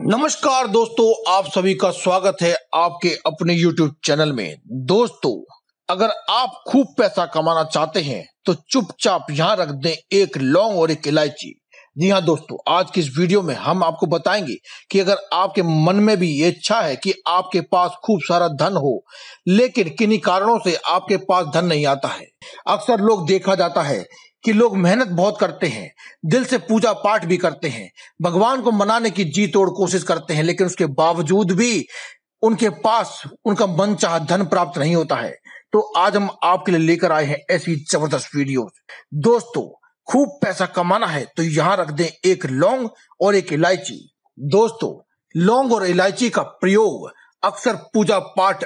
नमस्कार दोस्तों आप सभी का स्वागत है आपके अपने YouTube चैनल में दोस्तों अगर आप खूब पैसा कमाना चाहते हैं तो चुपचाप यहाँ रख दें एक लौंग और एक इलायची जी हाँ दोस्तों आज की इस वीडियो में हम आपको बताएंगे कि अगर आपके मन में भी ये इच्छा है कि आपके पास खूब सारा धन हो लेकिन किन्हीं कारणों से आपके पास धन नहीं आता है अक्सर लोग देखा जाता है कि लोग मेहनत बहुत करते हैं दिल से पूजा पाठ भी करते हैं भगवान को मनाने की जी तोड़ कोशिश करते हैं लेकिन उसके बावजूद भी उनके पास उनका मन चाह धन प्राप्त नहीं होता है तो आज हम आपके लिए लेकर आए हैं ऐसी जबरदस्त वीडियो दोस्तों खूब पैसा कमाना है तो यहाँ रख दें एक लौंग और एक इलायची दोस्तों लौंग और इलायची का प्रयोग अक्सर पूजा पाठ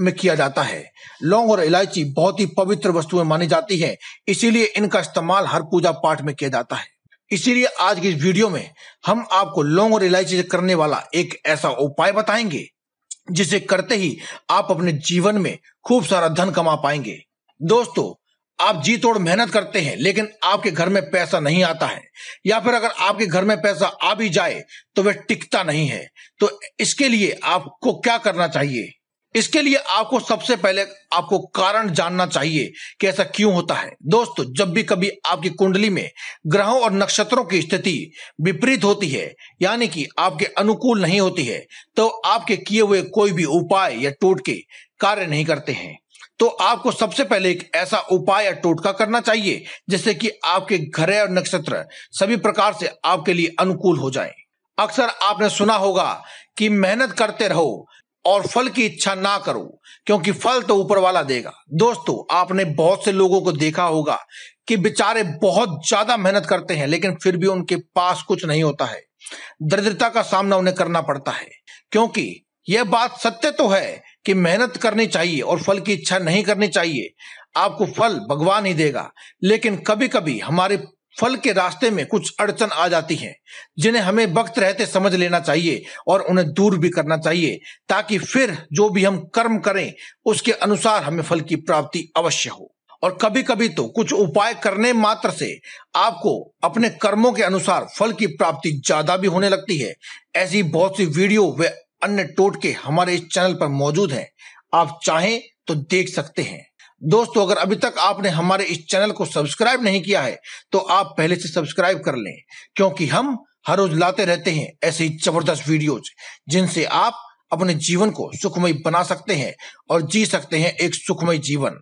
में किया जाता है लौंग और इलायची बहुत ही पवित्र वस्तुएं मानी जाती हैं इसीलिए इनका इस्तेमाल हर पूजा पाठ में किया जाता है इसीलिए आज की इस वीडियो में हम आपको लौंग और इलायची से करने वाला एक ऐसा उपाय बताएंगे जिसे करते ही आप अपने जीवन में खूब सारा धन कमा पाएंगे दोस्तों आप जी तोड़ मेहनत करते हैं लेकिन आपके घर में पैसा नहीं आता है या फिर अगर आपके घर में पैसा आ भी जाए तो वह टिकता नहीं है तो इसके लिए आपको क्या करना चाहिए इसके लिए आपको सबसे पहले आपको कारण जानना चाहिए कि ऐसा क्यों होता है दोस्तों जब भी कभी आपकी कुंडली में ग्रहों और नक्षत्रों की स्थिति विपरीत होती है यानी कि आपके अनुकूल नहीं होती है तो आपके किए हुए कोई भी उपाय या टोटके कार्य नहीं करते हैं तो आपको सबसे पहले एक ऐसा उपाय या टोटका करना चाहिए जिससे कि आपके घरे और नक्षत्र सभी प्रकार से आपके लिए अनुकूल हो जाए अक्सर आपने सुना होगा कि मेहनत करते रहो और फल की इच्छा ना करो क्योंकि फल तो ऊपर वाला देगा दोस्तों आपने बहुत से लोगों को देखा होगा कि बेचारे बहुत ज्यादा मेहनत करते हैं लेकिन फिर भी उनके पास कुछ नहीं होता है दरिद्रता का सामना उन्हें करना पड़ता है क्योंकि यह बात सत्य तो है कि मेहनत करनी चाहिए और फल की इच्छा नहीं करनी चाहिए आपको फल भगवान ही देगा लेकिन कभी कभी हमारे फल के रास्ते में कुछ अड़चन आ जाती हैं जिन्हें हमें वक्त रहते समझ लेना चाहिए और उन्हें दूर भी करना चाहिए ताकि फिर जो भी हम कर्म करें उसके अनुसार हमें फल की प्राप्ति अवश्य हो और कभी कभी तो कुछ उपाय करने मात्र से आपको अपने कर्मों के अनुसार फल की प्राप्ति ज्यादा भी होने लगती है ऐसी बहुत सी वीडियो व अन्य टोटके हमारे इस चैनल पर मौजूद हैं आप चाहें तो देख सकते हैं दोस्तों अगर अभी तक आपने हमारे इस चैनल को सब्सक्राइब नहीं किया है तो आप पहले से सब्सक्राइब कर लें क्योंकि हम हर रोज लाते रहते हैं ऐसे ही जबरदस्त वीडियोज जिनसे आप अपने जीवन को सुखमय बना सकते हैं और जी सकते हैं एक सुखमय जीवन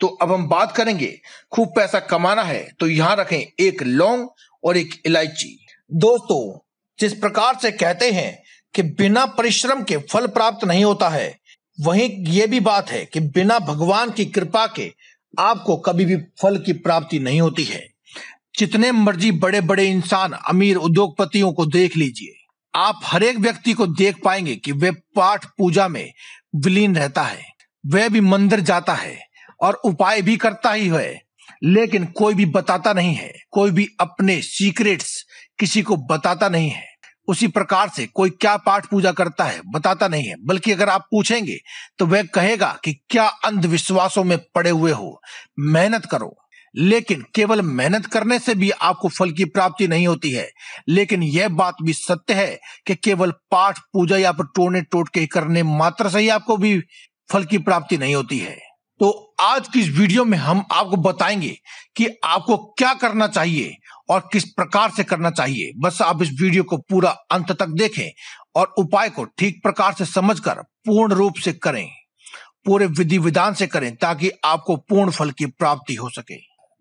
तो अब हम बात करेंगे खूब पैसा कमाना है तो यहां रखें एक लौंग और एक इलायची दोस्तों जिस प्रकार से कहते हैं कि बिना परिश्रम के फल प्राप्त नहीं होता है वहीं ये भी बात है कि बिना भगवान की कृपा के आपको कभी भी फल की प्राप्ति नहीं होती है जितने मर्जी बड़े बड़े इंसान अमीर उद्योगपतियों को देख लीजिए आप हर एक व्यक्ति को देख पाएंगे कि वे पाठ पूजा में विलीन रहता है वह भी मंदिर जाता है और उपाय भी करता ही है लेकिन कोई भी बताता नहीं है कोई भी अपने सीक्रेट्स किसी को बताता नहीं है उसी प्रकार से कोई क्या पाठ पूजा करता है बताता नहीं है बल्कि अगर आप पूछेंगे तो वह कहेगा कि क्या अंधविश्वासों में पड़े हुए हो मेहनत करो लेकिन केवल मेहनत करने से भी आपको फल की प्राप्ति नहीं होती है लेकिन यह बात भी सत्य है कि केवल पाठ पूजा या फिर टोने टोटके करने मात्र से ही आपको भी फल की प्राप्ति नहीं होती है तो आज की इस वीडियो में हम आपको बताएंगे कि आपको क्या करना चाहिए और किस प्रकार से करना चाहिए बस आप इस वीडियो को पूरा अंत तक देखें और उपाय को ठीक प्रकार से समझकर पूर्ण रूप से करें पूरे विधि विधान से करें ताकि आपको पूर्ण फल की प्राप्ति हो सके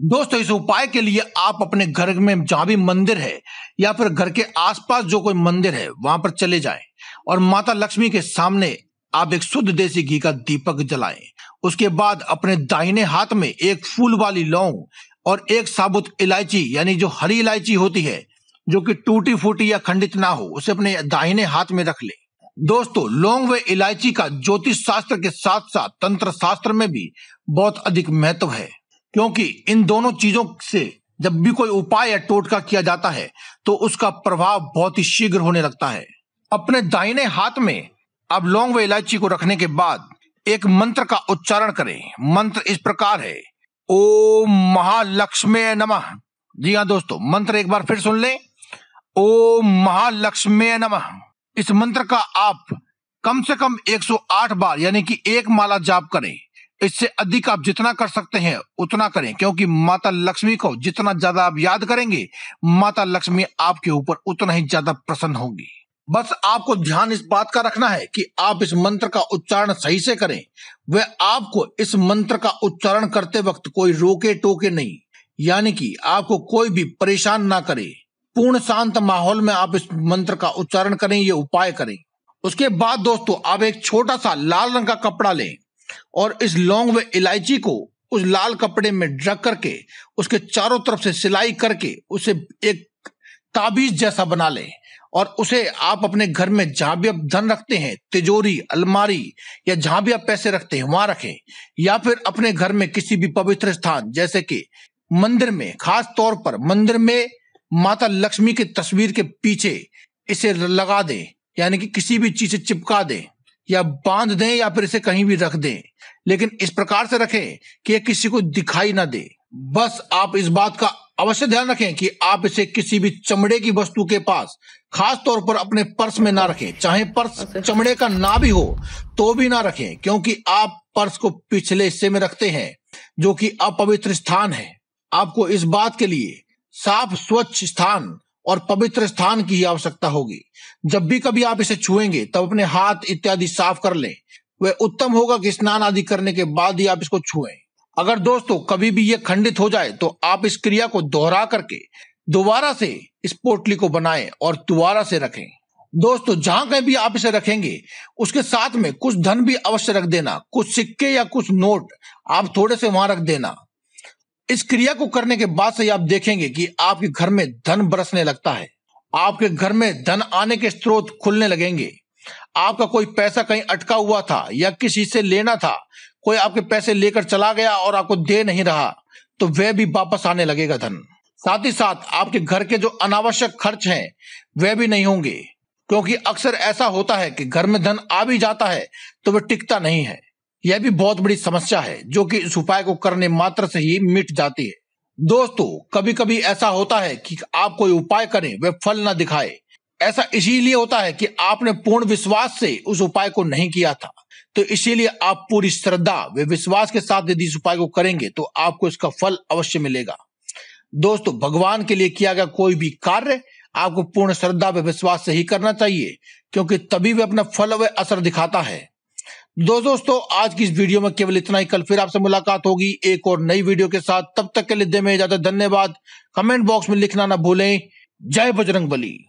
दोस्तों इस उपाय के लिए आप अपने घर में जहां भी मंदिर है या फिर घर के आसपास जो कोई मंदिर है वहां पर चले जाएं और माता लक्ष्मी के सामने आप एक शुद्ध देसी घी का दीपक जलाएं उसके बाद अपने दाहिने हाथ में एक फूल वाली लौंग और एक साबुत इलायची यानी जो हरी इलायची होती है जो कि टूटी फूटी या खंडित ना हो उसे अपने दाहिने हाथ में रख ले दोस्तों लौंग व इलायची का ज्योतिष शास्त्र के साथ साथ तंत्र शास्त्र में भी बहुत अधिक महत्व है क्योंकि इन दोनों चीजों से जब भी कोई उपाय या टोटका किया जाता है तो उसका प्रभाव बहुत ही शीघ्र होने लगता है अपने दाहिने हाथ में अब लौंग व इलायची को रखने के बाद एक मंत्र का उच्चारण करें मंत्र इस प्रकार है ओम महालक्ष्मी नमः जी हाँ दोस्तों मंत्र एक बार फिर सुन लें ओम महालक्ष्मी नमः इस मंत्र का आप कम से कम 108 बार यानी कि एक माला जाप करें इससे अधिक आप जितना कर सकते हैं उतना करें क्योंकि माता लक्ष्मी को जितना ज्यादा आप याद करेंगे माता लक्ष्मी आपके ऊपर उतना ही ज्यादा प्रसन्न होंगी बस आपको ध्यान इस बात का रखना है कि आप इस मंत्र का उच्चारण सही से करें वह आपको इस मंत्र का उच्चारण करते वक्त कोई रोके टोके नहीं यानी कि आपको कोई भी परेशान ना करे पूर्ण शांत माहौल में आप इस मंत्र का उच्चारण करें ये उपाय करें उसके बाद दोस्तों आप एक छोटा सा लाल रंग का कपड़ा लें और इस लौंग व इलायची को उस लाल कपड़े में ड्रग करके उसके चारों तरफ से सिलाई करके उसे एक ताबीज जैसा बना लें और उसे आप अपने घर में जहां भी आप धन रखते हैं तिजोरी अलमारी या जहां भी आप पैसे रखते हैं वहां रखें या फिर अपने घर में किसी भी पवित्र स्थान जैसे कि मंदिर में खास तौर पर मंदिर में माता लक्ष्मी की तस्वीर के पीछे इसे लगा दें यानी कि किसी भी चीज से चिपका दें या बांध दें या फिर इसे कहीं भी रख दें लेकिन इस प्रकार से रखें कि यह किसी को दिखाई ना दे बस आप इस बात का अवश्य ध्यान रखें कि आप इसे किसी भी चमड़े की वस्तु के पास खास तौर पर अपने पर्स में ना रखें चाहे पर्स अच्छा। चमड़े का ना भी हो तो भी ना रखें क्योंकि आप पर्स को पिछले हिस्से में रखते हैं जो कि अपवित्र स्थान है आपको इस बात के लिए साफ स्वच्छ स्थान और पवित्र स्थान की आवश्यकता होगी जब भी कभी आप इसे छुएंगे तब अपने हाथ इत्यादि साफ कर लें वह उत्तम होगा कि स्नान आदि करने के बाद ही आप इसको छुएं अगर दोस्तों कभी भी ये खंडित हो जाए तो आप इस क्रिया को दोहरा करके दोबारा से इस पोटली को बनाएं और दोबारा से रखें दोस्तों जहां कहीं भी आप इसे रखेंगे उसके साथ में कुछ धन भी अवश्य रख देना कुछ सिक्के या कुछ नोट आप थोड़े से वहां रख देना इस क्रिया को करने के बाद से आप देखेंगे कि आपके घर में धन बरसने लगता है आपके घर में धन आने के स्रोत खुलने लगेंगे आपका कोई पैसा कहीं अटका हुआ था या किसी से लेना था कोई आपके पैसे लेकर चला गया और आपको दे नहीं रहा तो वह भी वापस आने लगेगा धन साथ ही साथ आपके घर के जो अनावश्यक खर्च हैं वह भी नहीं होंगे क्योंकि अक्सर ऐसा होता है कि घर में धन आ भी जाता है तो वह टिकता नहीं है यह भी बहुत बड़ी समस्या है जो कि इस उपाय को करने मात्र से ही मिट जाती है दोस्तों कभी कभी ऐसा होता है कि आप कोई उपाय करें वह फल ना दिखाए ऐसा इसीलिए होता है कि आपने पूर्ण विश्वास से उस उपाय को नहीं किया था तो इसीलिए आप पूरी श्रद्धा व विश्वास के साथ यदि इस उपाय को करेंगे तो आपको इसका फल अवश्य मिलेगा दोस्तों भगवान के लिए किया गया कोई भी कार्य आपको पूर्ण श्रद्धा व विश्वास से ही करना चाहिए क्योंकि तभी वे अपना फल व असर दिखाता है दो दोस्तों आज की इस वीडियो में केवल इतना ही कल फिर आपसे मुलाकात होगी एक और नई वीडियो के साथ तब तक के लिए दे में ज्यादा धन्यवाद कमेंट बॉक्स में लिखना ना भूलें जय बजरंग बली